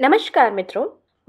नमस्कार मित्रों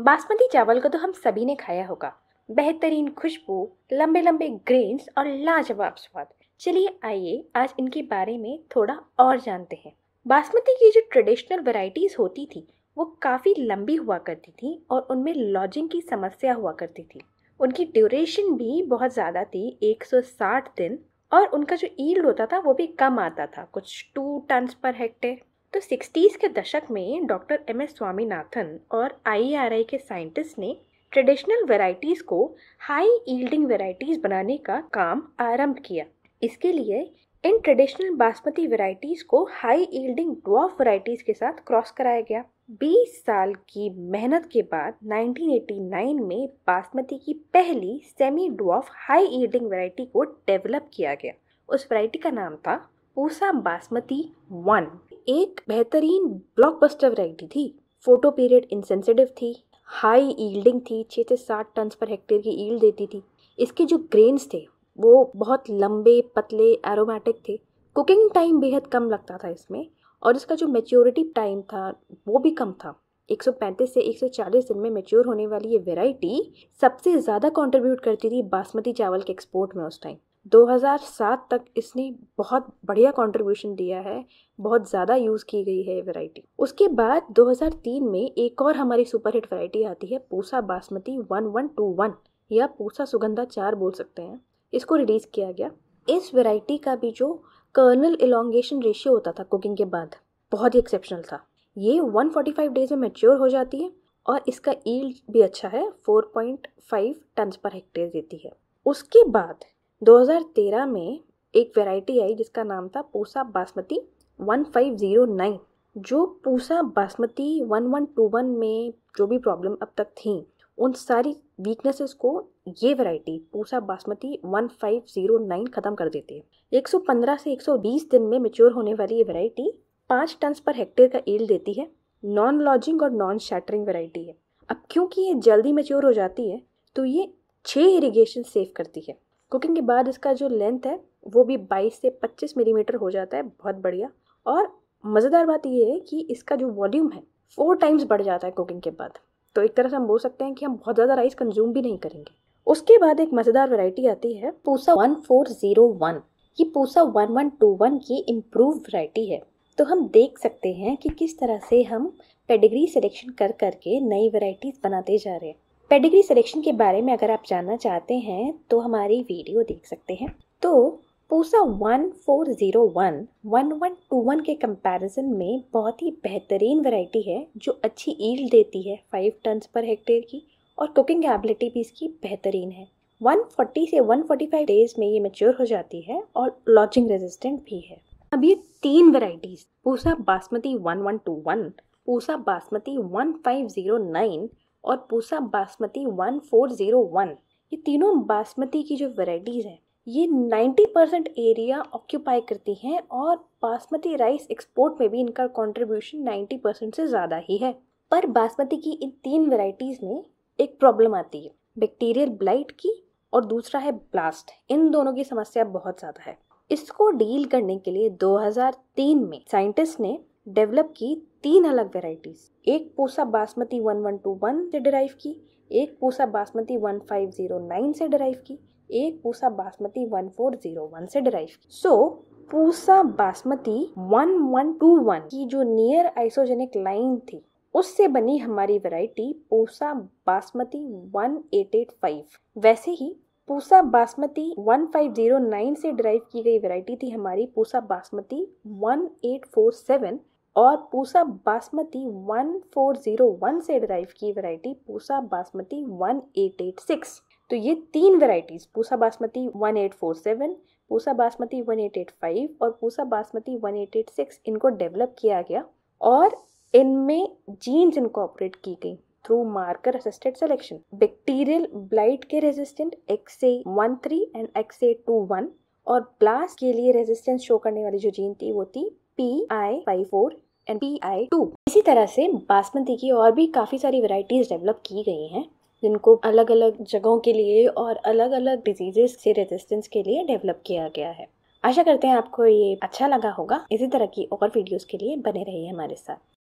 बासमती चावल को तो हम सभी ने खाया होगा बेहतरीन खुशबू लंबे लंबे ग्रेन्स और लाजवाब स्वाद चलिए आइए आज इनके बारे में थोड़ा और जानते हैं बासमती की जो ट्रेडिशनल वैरायटीज होती थी वो काफ़ी लंबी हुआ करती थी और उनमें लॉजिंग की समस्या हुआ करती थी उनकी ड्यूरेशन भी बहुत ज़्यादा थी 160 दिन और उनका जो ईल्ड होता था वो भी कम आता था कुछ टू टन्स पर हेक्टेयर तो सिक्सटीज़ के दशक में डॉक्टर एम एस स्वामीनाथन और आईआरआई के साइंटिस्ट ने ट्रेडिशनल वेराइटीज़ को हाई ईल्डिंग वेराइटीज़ बनाने का काम आरंभ किया इसके लिए इन ट्रेडिशनल बासमती वेराइटीज़ को हाई ईल्डिंग ड्वाफ वेराइटीज़ के साथ क्रॉस कराया गया 20 साल की मेहनत के बाद 1989 में बासमती की पहली semi dwarf high yielding variety को डेवलप किया गया उस वेराइटी का नाम था पूसा बासमती वन एक बेहतरीन ब्लॉकबस्टर वैरायटी थी फोटो पीरियड इनसेंसिटिव थी हाई ईल्डिंग थी छः से सात टन पर हेक्टेयर की ईल्ड देती थी इसके जो ग्रेन्स थे वो बहुत लंबे पतले एरोमेटिक थे कुकिंग टाइम बेहद कम लगता था इसमें और इसका जो मेच्योरिटी टाइम था वो भी कम था 135 से 140 दिन में मेच्योर होने वाली ये वेराइटी सबसे ज़्यादा कंट्रीब्यूट करती थी बासमती चावल के एक्सपोर्ट में उस टाइम 2007 तक इसने बहुत बढ़िया कंट्रीब्यूशन दिया है बहुत ज़्यादा यूज़ की गई है ये वैरायटी उसके बाद 2003 में एक और हमारी सुपरहिट वैरायटी आती है पूसा बासमती 1121 या पूसा सुगंधा चार बोल सकते हैं इसको रिलीज़ किया गया इस वैरायटी का भी जो कर्नल इलांगेशन रेशियो होता था कुकिंग के बाद बहुत ही एक्सेप्शनल था ये 145 डेज में मेच्योर हो जाती है और इसका ईल्ड भी अच्छा है 4.5 टन पर हेक्टेयर देती है उसके बाद 2013 में एक वैरायटी आई जिसका नाम था पूसा बासमती 1509 जो पूसा बासमती 1121 में जो भी प्रॉब्लम अब तक थी उन सारी वीकनेसेस को ये वैरायटी पूसा बासमती 1509 ख़त्म कर देती है 115 से 120 दिन में मेच्योर होने वाली ये वैरायटी पाँच टन पर हेक्टेयर का एल देती है नॉन लॉजिंग और नॉन शैटरिंग वैरायटी है अब क्योंकि ये जल्दी मेच्योर हो जाती है तो ये छः इरीगेशन सेव करती है कुकिंग के बाद इसका जो लेंथ है वो भी 22 से 25 मिलीमीटर हो जाता है बहुत बढ़िया और मज़ेदार बात यह है कि इसका जो वॉल्यूम है फोर टाइम्स बढ़ जाता है कुकिंग के बाद तो एक तरह से हम बोल सकते हैं कि हम बहुत ज़्यादा राइस कंज्यूम भी नहीं करेंगे उसके बाद एक मज़ेदार वैरायटी आती है Pusa one four zero one ये Pusa one one two one की इम्प्रूव वैरायटी है तो हम देख सकते हैं कि किस तरह से हम पेडिग्री सिलेक्शन कर करके नई वैरायटीज़ बनाते जा रहे हैं पेडिग्री सिलेक्शन के बारे में अगर आप जानना चाहते हैं तो हमारी वीडियो देख सकते हैं तो पूसा 1401 1121 के कंपैरिजन में बहुत ही बेहतरीन वैरायटी है जो अच्छी ईल्ड देती है 5 टन्स पर हेक्टेयर की और कुकिंग एबिलिटी भी इसकी बेहतरीन है 140 से 145 डेज में ये मेच्योर हो जाती है और लॉजिंग रेजिस्टेंट भी है अब ये तीन वैरायटीज पूसा बासमती 1121 पूसा बासमती 1509 और पूसा बासमती वन वन ये तीनों बासमती की जो वेराइटीज़ हैं ये नाइन्टी परसेंट एरिया ऑक्यूपाई करती हैं और बासमती राइस एक्सपोर्ट में भी इनका कंट्रीब्यूशन नाइन्टी परसेंट से ज़्यादा ही है पर बासमती की इन तीन वेराइटीज़ में एक प्रॉब्लम आती है बैक्टीरियल ब्लाइट की और दूसरा है ब्लास्ट इन दोनों की समस्या बहुत ज़्यादा है इसको डील करने के लिए 2003 में साइंटिस्ट ने डेवलप की तीन अलग वेराइटीज़ एक Pusa basmati one one two one से डराइव की एक Pusa basmati one five zero nine से डराइव की एक Pusa basmati one four zero one से डराइव की so so, Pusa basmati one one two one की जो नियर आइसोजेनिक लाइन थी उससे बनी हमारी variety Pusa basmati one eight eight five वैसे ही Pusa basmati one five zero nine से ड्राइव की गई वैरायटी थी हमारी Pusa basmati one eight four seven और पूसा बासमती 1401 से डिराइव की वैरायटी पूसा बासमती 1886 तो ये तीन वैरायटीज पूसा बासमती 1847 पूसा बासमती 1885 और पूसा बासमती 1886 इनको डेवलप किया गया और इनमें जीन्स इनकॉपरेट की गई through marker assisted selection bacterial blight के resistant X A one three and X A two one और ब्लास्ट के लिए रेजिस्टेंस शो करने वाली जो जीन थी वो थी P I five four and P I two इसी तरह से बासमती की और भी काफ़ी सारी वैरायटीज़ डेवलप की गई हैं जिनको अलग अलग जगहों के लिए और अलग अलग डिजीजेस से रेजिस्टेंस के लिए डेवलप किया गया है आशा करते हैं आपको ये अच्छा लगा होगा इसी तरह की और वीडियोस के लिए बने रहिए हमारे साथ